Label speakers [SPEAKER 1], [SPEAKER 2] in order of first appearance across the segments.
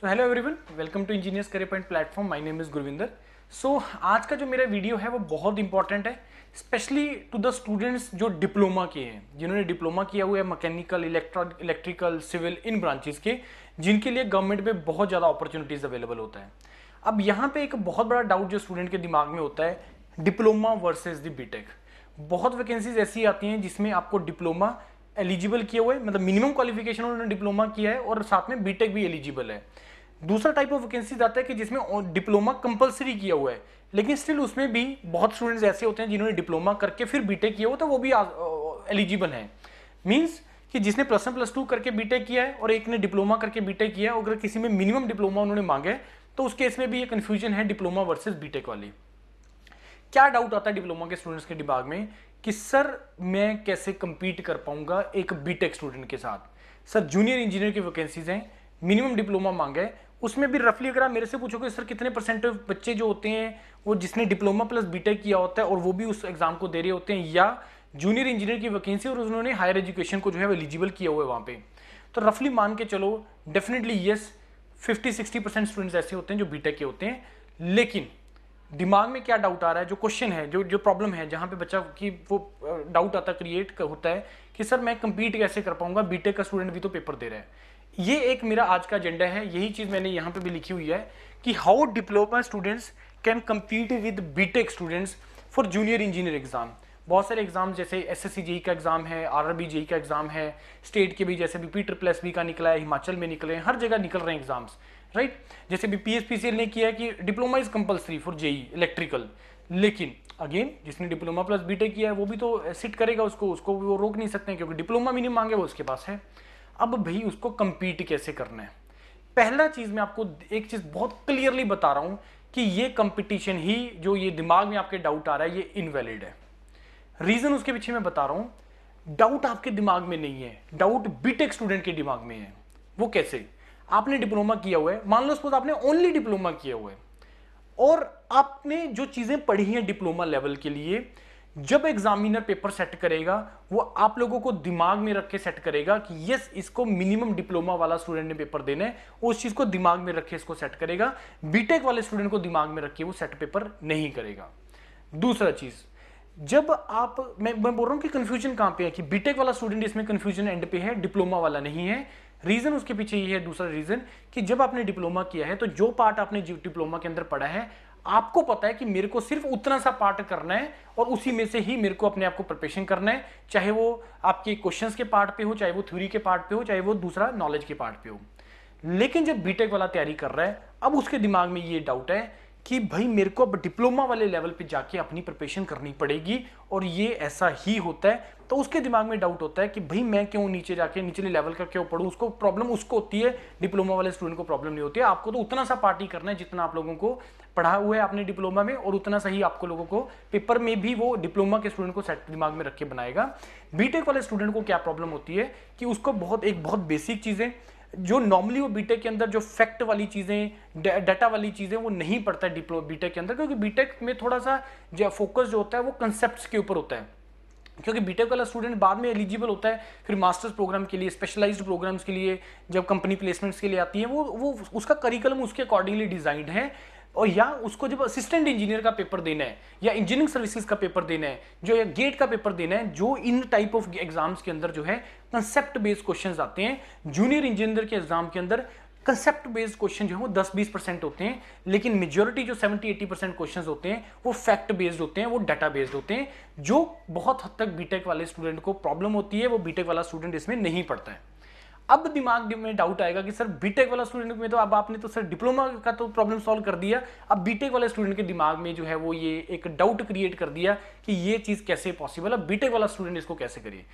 [SPEAKER 1] so hello everyone welcome to engineers career point platform my name is Gurvinder so आज का जो मेरा video है वो बहुत इंपॉर्टेंट है स्पेशली टू द स्टूडेंट्स जो डिप्लोमा के हैं जिन्होंने डिप्लोमा किया हुआ है मैकेनिकल इलेक्ट्रिकल सिविल इन ब्रांचेस के जिनके लिए गवर्नमेंट में बहुत ज़्यादा अपॉर्चुनिटीज़ अवेलेबल होता है अब यहाँ पे एक बहुत बड़ा डाउट जो स्टूडेंट के दिमाग में होता है डिप्लोमा वर्सेज द बीटेक बहुत वैकेंसीज ऐसी आती हैं जिसमें आपको डिप्लोमा एलिजिबल किए हुए मतलब मिनिमम क्वालिफिकेशन उन्होंने डिप्लोमा किया है और साथ में बीटेक भी एलिजिबल है दूसरा टाइप ऑफ वैकेंसीज आता है कि जिसमें डिप्लोमा कंपलसरी किया हुआ है लेकिन स्टिल उसमें भी बहुत स्टूडेंट्स ऐसे होते हैं जिन्होंने डिप्लोमा करके फिर बीटेक किया होता तो है वो भी एलिजिबल है मीन्स कि जिसने प्लस वन प्लस टू करके बीटेक किया है और एक ने डिप्लोमा करके बीटेक किया है अगर किसी में मिनिमम डिप्लोमा उन्होंने मांगे तो उस केस में भी ये कन्फ्यूजन है डिप्लोमा वर्सेज बीटेक वाली क्या डाउट आता है डिप्लोमा के स्टूडेंट्स के दिमाग में कि सर मैं कैसे कम्पीट कर पाऊंगा एक बीटेक स्टूडेंट के साथ सर जूनियर इंजीनियर की वैकेंसीज हैं मिनिमम डिप्लोमा मांगे है उसमें भी रफली अगर आप मेरे से पूछोगे सर कितने परसेंट बच्चे जो होते हैं वो जिसने डिप्लोमा प्लस बीटेक किया होता है और वो भी उस एग्ज़ाम को दे रहे होते हैं या जूनियर इंजीनियर की वैकेंसी और उन्होंने हायर एजुकेशन को जो है एलिजिबल किया हुआ है वहाँ पे तो रफली मान के चलो definitely yes fifty sixty percent students ऐसे होते हैं जो बीटेक के होते हैं लेकिन दिमाग में क्या डाउट आ रहा है जो क्वेश्चन है जो जो प्रॉब्लम है जहाँ पे बच्चा की वो डाउट आता क्रिएट होता है कि सर मैं कंपीट कैसे कर पाऊंगा बीटेक का स्टूडेंट भी तो पेपर दे रहा है ये एक मेरा आज का एजेंडा है यही चीज़ मैंने यहाँ पे भी लिखी हुई है कि how diploma students can compete with BTech students for junior engineer exam बहुत सारे एग्जाम जैसे एस एस e का एग्ज़ाम है आर आर e का एग्ज़ाम है स्टेट के भी जैसे भी पी प्लस बी का निकला है हिमाचल में निकले हैं हर जगह निकल रहे हैं एग्ज़ाम्स राइट जैसे भी पी एस पी सी ने किया है कि diploma is compulsory for JE electrical लेकिन अगेन जिसने डिप्लोमा प्लस बीटेक किया है वो भी तो सिट करेगा उसको उसको वो रोक नहीं सकते क्योंकि डिप्लोमा भी नहीं मांगे वो उसके पास है अब भाई उसको कम्पीट कैसे करना है पहला चीज़ मैं आपको एक चीज़ बहुत क्लियरली बता रहा हूं कि ये कंपटीशन ही जो ये दिमाग में आपके डाउट आ रहा है ये इनवैलिड है रीज़न उसके पीछे मैं बता रहा हूं डाउट आपके दिमाग में नहीं है डाउट बीटेक स्टूडेंट के दिमाग में है वो कैसे आपने डिप्लोमा किया हुआ है मान लो सपोज आपने ओनली डिप्लोमा किया हुआ है और आपने जो चीज़ें पढ़ी हैं डिप्लोमा लेवल के लिए जब एग्जामिनर पेपर सेट करेगा वो आप लोगों को दिमाग में रख के सेट करेगा कि यस इसको मिनिमम डिप्लोमा वाला स्टूडेंट ने पेपर देना है उस चीज़ को दिमाग में रखे इसको सेट करेगा बीटेक वाले स्टूडेंट को दिमाग में रख वो सेट पेपर नहीं करेगा दूसरा चीज़ जब आप मैं मैं बोल रहा हूँ कि कन्फ्यूजन कहाँ पे है कि बीटेक वाला स्टूडेंट इसमें कन्फ्यूजन एंड पे है डिप्लोमा वाला नहीं है रीज़न उसके पीछे ये है दूसरा रीज़न कि जब आपने डिप्लोमा किया है तो जो पार्ट आपने डिप्लोमा के अंदर पढ़ा है आपको पता है कि मेरे को सिर्फ उतना सा पार्ट करना है और उसी में से ही मेरे को अपने आप को प्रिपरेशन करना है चाहे वो आपके क्वेश्चंस के पार्ट पे हो चाहे वो थ्योरी के पार्ट पे हो चाहे वो दूसरा नॉलेज के पार्ट पे हो लेकिन जब बीटेक वाला तैयारी कर रहा है अब उसके दिमाग में ये डाउट है कि भाई मेरे को अब डिप्लोमा वाले लेवल पे जाके अपनी प्रिपरेशन करनी पड़ेगी और ये ऐसा ही होता है तो उसके दिमाग में डाउट होता है कि भाई मैं क्यों नीचे जाके निचले लेवल का क्यों पढ़ूँ उसको प्रॉब्लम उसको होती है डिप्लोमा वाले स्टूडेंट को प्रॉब्लम नहीं होती है आपको तो उतना सा पार्टी करना है जितना आप लोगों को पढ़ा हुआ है आपने डिप्लोमा में और उतना सही आपको लोगों को पेपर में भी वो डिप्लोमा के स्टूडेंट को सेट दिमाग में रख के बनाएगा बीटेक वाले स्टूडेंट को क्या प्रॉब्लम होती है कि उसको बहुत एक बहुत बेसिक चीज़ें जो नॉर्मली वो बीटेक के अंदर जो फैक्ट वाली चीज़ें डाटा वाली चीज़ें वो नहीं पढ़ता है डिप्लो बीटेक के अंदर क्योंकि बीटेक में थोड़ा सा जो फोकस जो होता है वो कंसेप्ट के ऊपर होता है क्योंकि बीटेक वाला स्टूडेंट बाद में एलिजिबल होता है फिर मास्टर्स प्रोग्राम के लिए स्पेशलाइज्ड प्रोग्राम्स के लिए जब कंपनी प्लेसमेंट्स के लिए आती है वो वो उसका करिकुलम उसके अकॉर्डिंगली डिजाइंड है और या उसको जब असिस्टेंट इंजीनियर का पेपर देना है या इंजीनियरिंग सर्विसेज का पेपर देना है जो या गेट का पेपर देना है जो इन टाइप ऑफ एग्जाम्स के अंदर जो है कंसेप्ट बेस्ड क्वेश्चन आते हैं जूनियर इंजीनियर के एग्जाम के अंदर कंसेप्ट बेस्ड क्वेश्चन जो है वो 10-20 परसेंट होते हैं लेकिन मेजोरिटी जो 70-80 परसेंट क्वेश्चन होते हैं वो फैक्ट बेस्ड होते हैं वो डाटा बेस्ड होते हैं जो बहुत हद तक बीटेक वाले स्टूडेंट को प्रॉब्लम होती है वो बीटेक वाला स्टूडेंट इसमें नहीं पढ़ता है अब दिमाग में डाउट आएगा कि सर बीटेक वाला स्टूडेंट में तो अब आपने तो सर डिप्लोमा का तो प्रॉब्लम सॉल्व कर दिया अब बीटेक वाले स्टूडेंट के दिमाग में जो है वो ये एक डाउट क्रिएट कर दिया कि ये चीज़ कैसे पॉसिबल है बीटेक वाला स्टूडेंट इसको कैसे करिए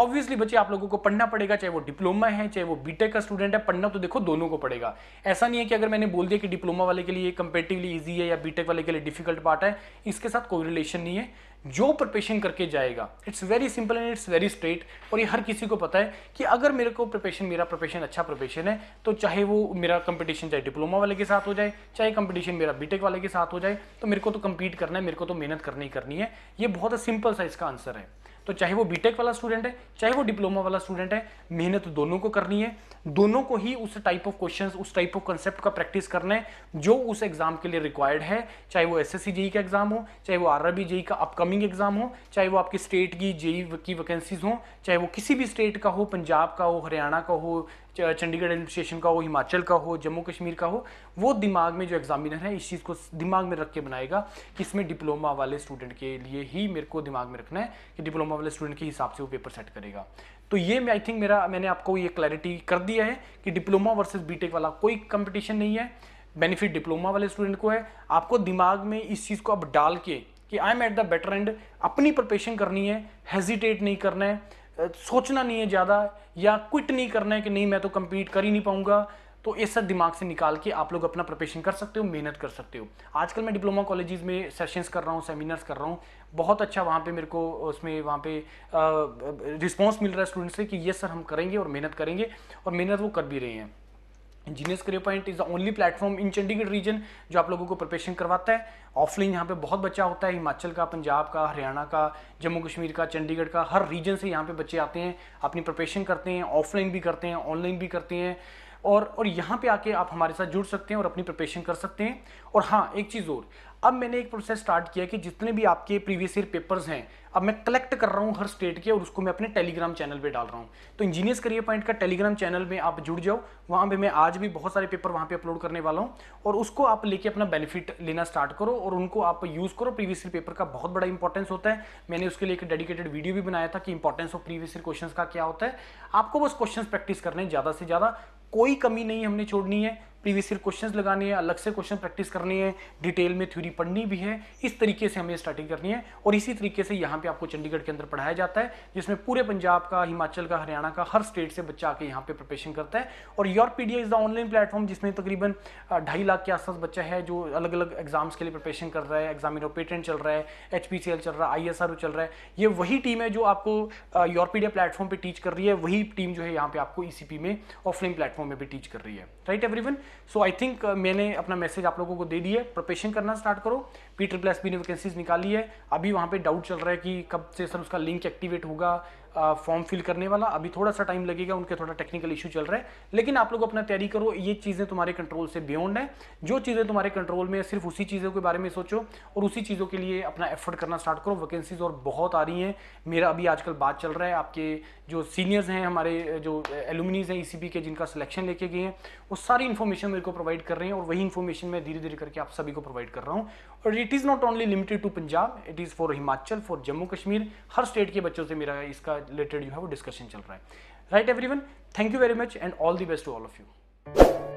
[SPEAKER 1] ऑब्वियसली बच्चे आप लोगों को पढ़ना पड़ेगा चाहे वो डिप्लोमा है चाहे वो बीटेक का स्टूडेंट है पढ़ना तो देखो दोनों को पड़ेगा ऐसा नहीं है कि अगर मैंने बोल दिया कि डिप्लोमा वाले के लिए कंपेटिवली ईजी है या बीटेक वाले के लिए डिफिकल्ट पार्ट है इसके साथ कोई रिलेशन नहीं है जो प्रिपेशन करके जाएगा it's very simple and it's very straight और ये हर किसी को पता है कि अगर मेरे को प्रिपेशन मेरा प्रोफेशन अच्छा प्रोफेशन है तो चाहे वो मेरा कंपटीशन चाहे डिप्लोमा वाले के साथ हो जाए चाहे कंपटीशन मेरा बीटेक वाले के साथ हो जाए तो मेरे को तो कंपीट करना है मेरे को तो मेहनत करनी ही करनी है ये बहुत सिंपल सा इसका आंसर है तो चाहे वो बीटेक वाला स्टूडेंट है चाहे वो डिप्लोमा वाला स्टूडेंट है मेहनत दोनों को करनी है दोनों को ही उस टाइप ऑफ क्वेश्चंस उस टाइप ऑफ कंसेप्ट का प्रैक्टिस करना है जो उस एग्जाम के लिए रिक्वायर्ड है चाहे वो एस एस e का एग्जाम हो चाहे वो आर आर जेई का अपकमिंग एग्जाम हो चाहे वो आपकी स्टेट की जेई e की वैकेंसीज हो चाहे वो किसी भी स्टेट का हो पंजाब का हो हरियाणा का हो चंडीगढ़ रेलवे स्टेशन का हो हिमाचल का हो जम्मू कश्मीर का हो वो दिमाग में जो एग्जामिनर है इस चीज़ को दिमाग में रख के बनाएगा कि इसमें डिप्लोमा वाले स्टूडेंट के लिए ही मेरे को दिमाग में रखना है कि डिप्लोमा वाले स्टूडेंट के हिसाब से वो पेपर सेट करेगा तो ये मैं आई थिंक मेरा मैंने आपको ये क्लैरिटी कर दिया है कि डिप्लोमा वर्सेज बी वाला कोई कंपिटिशन नहीं है बेनिफिट डिप्लोमा वाले स्टूडेंट को है आपको दिमाग में इस चीज़ को अब डाल के कि I am at the better and अपनी प्रपेशन करनी है हेजिटेट नहीं करना है सोचना नहीं है ज़्यादा या क्विट नहीं करना है कि नहीं मैं तो कम्पीट कर ही नहीं पाऊँगा तो ये सब दिमाग से निकाल के आप लोग अपना प्रिपरेशन कर सकते हो मेहनत कर सकते हो आजकल मैं डिप्लोमा कॉलेजेस में सेशंस कर रहा हूँ सेमिनार्स कर रहा हूँ बहुत अच्छा वहाँ पे मेरे को उसमें वहाँ पे रिस्पांस मिल रहा है स्टूडेंट्स से कि ये सर हम करेंगे और मेहनत करेंगे और मेहनत वो कर भी रहे हैं genius career point is the only platform in Chandigarh region जो आप लोगों को प्रिपरेशन करवाता है ऑफलाइन यहाँ पे बहुत बच्चा होता है हिमाचल का पंजाब का हरियाणा का जम्मू कश्मीर का चंडीगढ़ का हर रीजन से यहाँ पे बच्चे आते हैं अपनी प्रिपरेशन करते हैं ऑफलाइन भी करते हैं ऑनलाइन भी करते हैं और और यहाँ पे आके आप हमारे साथ जुड़ सकते हैं और अपनी प्रिपरेशन कर सकते हैं और हाँ एक चीज़ और अब मैंने एक प्रोसेस स्टार्ट किया कि जितने भी आपके प्रीवियस ईयर पेपर्स हैं अब मैं कलेक्ट कर रहा हूँ हर स्टेट के और उसको मैं अपने टेलीग्राम चैनल पे डाल रहा हूँ तो इंजीनियर्स करियर पॉइंट का टेलीग्राम चैनल में आप जुड़ जाओ वहाँ पर मैं आज भी बहुत सारे पेपर वहाँ पे अपलोड करने वाला हूँ और उसको आप लेके अपना बेनिफिट लेना स्टार्ट करो और उनको आप यूज़ करो प्रीवियस ईयर पेपर का बहुत बड़ा इंपॉर्टेंस होता है मैंने उसके लिए एक डेडिकेटेड वीडियो भी बनाया था कि importance of previous year question का क्या होता है आपको बस क्वेश्चन प्रैक्टिस करने ज़्यादा से ज़्यादा कोई कमी नहीं हमने छोड़नी है प्रीवियस ईयर क्वेश्चंस लगाने हैं अलग से क्वेश्चन प्रैक्टिस करनी है डिटेल में थ्योरी पढ़नी भी है इस तरीके से हमें स्टार्टिंग करनी है और इसी तरीके से यहाँ पे आपको चंडीगढ़ के अंदर पढ़ाया जाता है जिसमें पूरे पंजाब का हिमाचल का हरियाणा का हर स्टेट से बच्चा आके यहाँ पे प्रिपेशन करता है और your P is the online platform जिसमें तकरीबन ढाई लाख के आसपास बच्चा है जो अलग अलग एग्जाम्स के लिए प्रिपेशन कर रहा है एग्जामिन पेटेंट चल रहा है एच चल रहा है आई चल रहा है ये वही टीम है जो आपको योर पी प्लेटफॉर्म पर टीच कर रही है वही टीम जो है यहाँ पे आपको ई में ऑफलाइन प्लेटफॉर्म में भी टीच कर रही है right everyone so I think मैंने अपना मैसेज आप लोगों को दे दिया प्रिपेशन करना स्टार्ट करो पीटर प्लस एस बी ने वैकेंसीज निकाली है अभी वहाँ पे डाउट चल रहा है कि कब से सर उसका लिंक एक्टिवेट होगा फॉर्म फिल करने वाला अभी थोड़ा सा टाइम लगेगा उनके थोड़ा टेक्निकल इशू चल रहा है लेकिन आप लोग अपना तैयारी करो ये चीज़ें तुम्हारे कंट्रोल से बियॉन्ड है जो चीज़ें तुम्हारे कंट्रोल में है सिर्फ उसी चीज़ों के बारे में सोचो और उसी चीज़ों के लिए अपना एफर्ट करना स्टार्ट करो वैकेंसीज और बहुत आ रही हैं मेरा अभी आजकल बात चल रहा है आपके जो सीनियर्स हैं हमारे जो एलुमिनीज हैं ई e के जिनका सिलेक्शन लेके गए हैं वो सारी इन्फॉर्मेशन मेरे को प्रोवाइड कर रहे हैं और वही इन्फॉर्मेशन मैं धीरे धीरे करके आप सभी को प्रोवाइड कर रहा हूँ और it is not only limited to Punjab it is for Himachal for Jammu Kashmir हर स्टेट के बच्चों से मेरा इसका रिलेटेड जो है वो डिस्कशन चल रहा है right everyone thank you very much and all the best to all of you